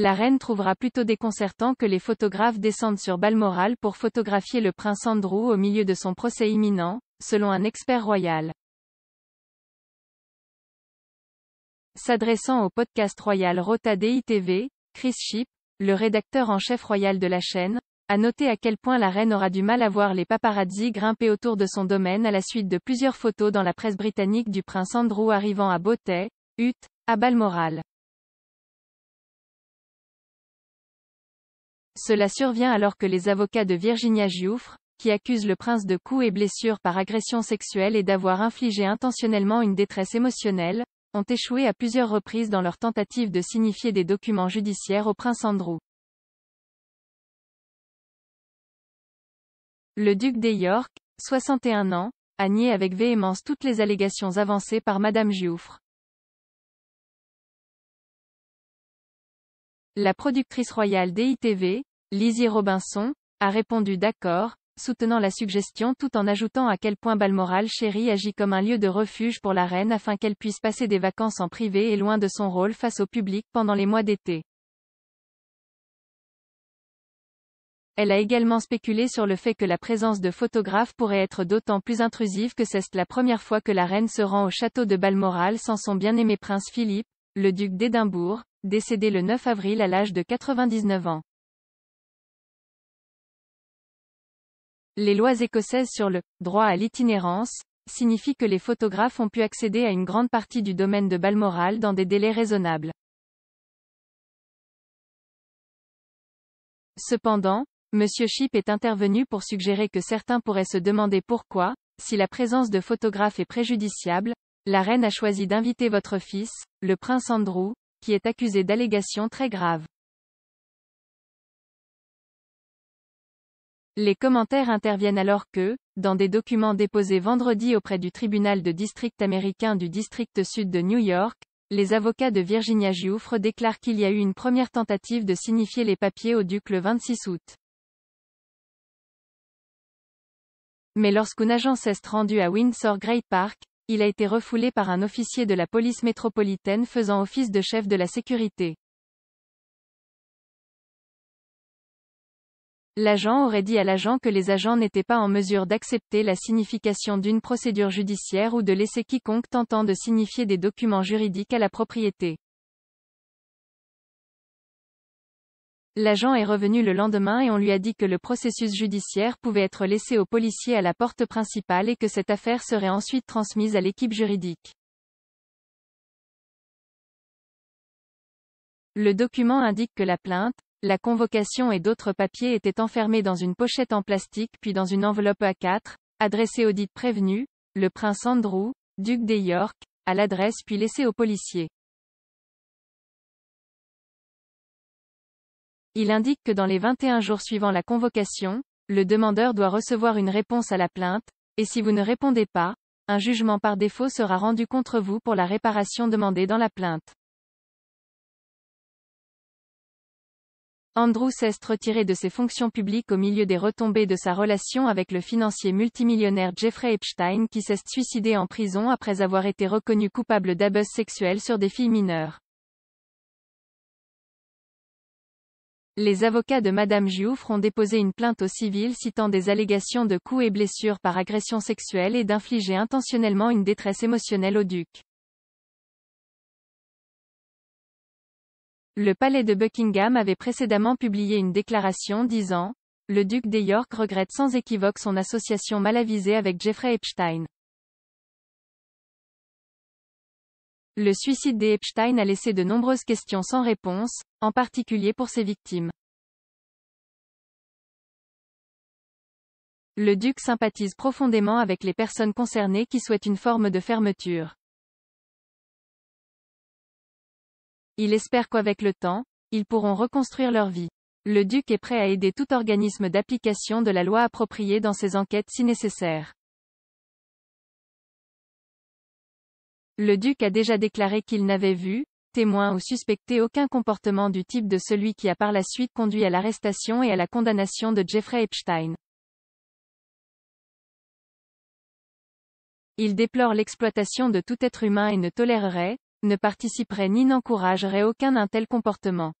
la reine trouvera plutôt déconcertant que les photographes descendent sur Balmoral pour photographier le prince Andrew au milieu de son procès imminent, selon un expert royal. S'adressant au podcast royal Rota DITV, Chris Ship, le rédacteur en chef royal de la chaîne, a noté à quel point la reine aura du mal à voir les paparazzi grimper autour de son domaine à la suite de plusieurs photos dans la presse britannique du prince Andrew arrivant à Beauté, Ute, à Balmoral. Cela survient alors que les avocats de Virginia Giuffre, qui accuse le prince de coups et blessures par agression sexuelle et d'avoir infligé intentionnellement une détresse émotionnelle, ont échoué à plusieurs reprises dans leur tentative de signifier des documents judiciaires au prince Andrew. Le duc des York, 61 ans, a nié avec véhémence toutes les allégations avancées par Madame Giuffre. La productrice royale d'ITV, Lizzie Robinson, a répondu d'accord, soutenant la suggestion tout en ajoutant à quel point Balmoral Chéri agit comme un lieu de refuge pour la reine afin qu'elle puisse passer des vacances en privé et loin de son rôle face au public pendant les mois d'été. Elle a également spéculé sur le fait que la présence de photographes pourrait être d'autant plus intrusive que c'est la première fois que la reine se rend au château de Balmoral sans son bien-aimé prince Philippe, le duc d'Édimbourg, décédé le 9 avril à l'âge de 99 ans. Les lois écossaises sur le droit à l'itinérance signifient que les photographes ont pu accéder à une grande partie du domaine de Balmoral dans des délais raisonnables. Cependant, M. Shipp est intervenu pour suggérer que certains pourraient se demander pourquoi, si la présence de photographes est préjudiciable, la reine a choisi d'inviter votre fils, le prince Andrew, qui est accusé d'allégations très graves. Les commentaires interviennent alors que, dans des documents déposés vendredi auprès du tribunal de district américain du district sud de New York, les avocats de Virginia Giuffre déclarent qu'il y a eu une première tentative de signifier les papiers au duc le 26 août. Mais lorsqu'une agence est rendue à Windsor Great Park, il a été refoulé par un officier de la police métropolitaine faisant office de chef de la sécurité. L'agent aurait dit à l'agent que les agents n'étaient pas en mesure d'accepter la signification d'une procédure judiciaire ou de laisser quiconque tentant de signifier des documents juridiques à la propriété. L'agent est revenu le lendemain et on lui a dit que le processus judiciaire pouvait être laissé aux policiers à la porte principale et que cette affaire serait ensuite transmise à l'équipe juridique. Le document indique que la plainte, la convocation et d'autres papiers étaient enfermés dans une pochette en plastique puis dans une enveloppe A4, adressée au dit prévenu, le prince Andrew, duc des York, à l'adresse puis laissée aux policiers. Il indique que dans les 21 jours suivant la convocation, le demandeur doit recevoir une réponse à la plainte, et si vous ne répondez pas, un jugement par défaut sera rendu contre vous pour la réparation demandée dans la plainte. Andrew Sest retiré de ses fonctions publiques au milieu des retombées de sa relation avec le financier multimillionnaire Jeffrey Epstein qui s'est suicidé en prison après avoir été reconnu coupable d'abus sexuels sur des filles mineures. Les avocats de Madame Jouffre ont déposé une plainte au civil citant des allégations de coups et blessures par agression sexuelle et d'infliger intentionnellement une détresse émotionnelle au duc. Le palais de Buckingham avait précédemment publié une déclaration disant Le duc des York regrette sans équivoque son association mal avisée avec Jeffrey Epstein. Le suicide d'Epstein a laissé de nombreuses questions sans réponse, en particulier pour ses victimes. Le duc sympathise profondément avec les personnes concernées qui souhaitent une forme de fermeture. Il espère qu'avec le temps, ils pourront reconstruire leur vie. Le duc est prêt à aider tout organisme d'application de la loi appropriée dans ses enquêtes si nécessaire. Le duc a déjà déclaré qu'il n'avait vu, témoin ou suspecté aucun comportement du type de celui qui a par la suite conduit à l'arrestation et à la condamnation de Jeffrey Epstein. Il déplore l'exploitation de tout être humain et ne tolérerait, ne participerait ni n'encouragerait aucun un tel comportement.